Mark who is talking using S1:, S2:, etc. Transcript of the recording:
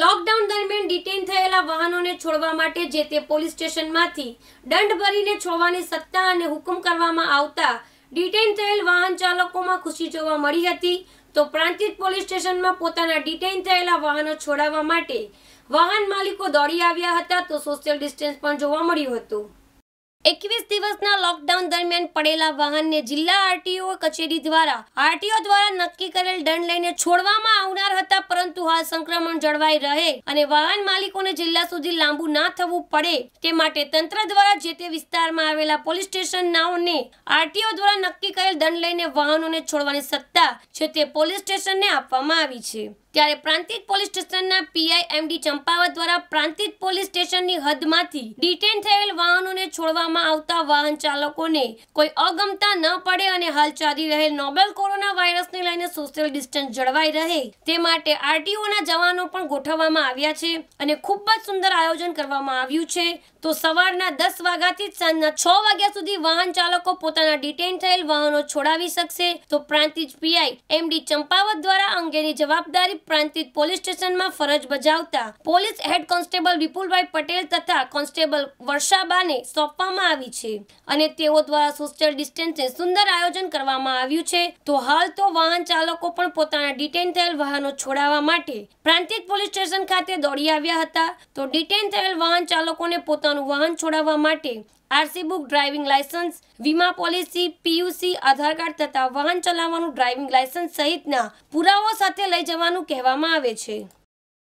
S1: lockdown દરમિયાન detain થયેલા વાહનોને છોડવા માટે જે તે પોલીસ સ્ટેશનમાંથી દંડ ભરીને છોડવાની સત્તા અને હુકમ કરવામાં આવતા ડિટેન થયેલ વાહન ચાલકોમાં ખુશી જોવા મળી હતી તો પ્રાંતિજ પોલીસ સ્ટેશનમાં પોતાના ડિટેઇન થયેલા વાહનો છોડાવવા માટે વાહન માલિકો દોડી આવ્યા હતા તો સોશિયલ ડિસ્ટન્સ પણ જોવા મળ્યું હતું એકવીસ દિવસના લોકડાઉન દરમિયાન પડેલા વાહનને જિલ્લા આરટીઓ કચેરી દ્વારા આરટીઓ દ્વારા નક્કી કરેલ દંડ લઈને છોડવામાં આવનાર હતા પરંતુ સંક્રમણ જળવાઈ રહે અને વાહન માલિકોને જિલ્લા સુધી લાંબુ ના થવું પડે તે માટે તંત્ર દ્વારા જે તે વિસ્તારમાં આવેલા પોલીસ સ્ટેશન નાઓને આરટીઓ દ્વારા નક્કી કરેલ દંડ લઈને વાહનોને છોડવાની સત્તા છે તે પોલીસ સ્ટેશનને આપવામાં આવી છે ત્યારે પ્રાંતિક પોલીસ સ્ટેશનના પીઆઈ એમડી ચંપાવત દ્વારા પ્રાંતિક પોલીસ સ્ટેશનની હદમાંથી ડિટેન થયેલ વાહનોને છોડવામાં આવતા વાહન ચાલકોને કોઈ અગમતા ન પડે અને હાલ ચાલી રહેલ નોબેલ કોરોના વાયરસને અને સોશિયલ ડિસ્ટન્સ જળવાઈ રહે તે માટે આરટીઓના જવાનો પણ ગોઠવવામાં આવ્યા છે અને ખૂબ જ સુંદર આયોજન કરવામાં આવ્યું છે તો સવારના દસ વાગ્યાથી સાંજના છ વાગ્યા સુધી વાહન ચાલકો પોતાના ડિટેન થયેલ વાહનો છોડાવી શકશે તો પ્રાંતિજ પીઆઈ એમડી ચંપાવત દ્વારા અંગેની જવાબદારી પ્રાંતિજ પોલીસ સ્ટેશનમાં ફરજ બજાવતા police head constable Vipulbhai Patel તથા કોન્સ્ટેબલ વર્ષાબાને સોંપવામાં આવી છે અને તેઓ દ્વારા સોશિયલ ડિસ્ટન્સને સુંદર આયોજન કરવામાં આવ્યું છે તો હાલ તો વાહન ચાલકો પણ પોતાના ડિટેન થયેલ વાહનો છોડાવવા માટે પ્રાંતિક પોલીસ સ્ટેશન ખાતે દોડી આવ્યા હતા તો ડિટેન થયેલ વાહન ચાલકોને પોતાનું વાહન છોડાવવા માટે આરસી બુક ડ્રાઇવિંગ લાયસન્સ વીમા પોલિસી પીયુસી આધાર કાર્ડ તથા વાહન ચલાવવાનું ડ્રાઇવિંગ લાયસન્સ સહિતના પુરાવો સાથે લઈ જવાનું કહેવામાં આવે છે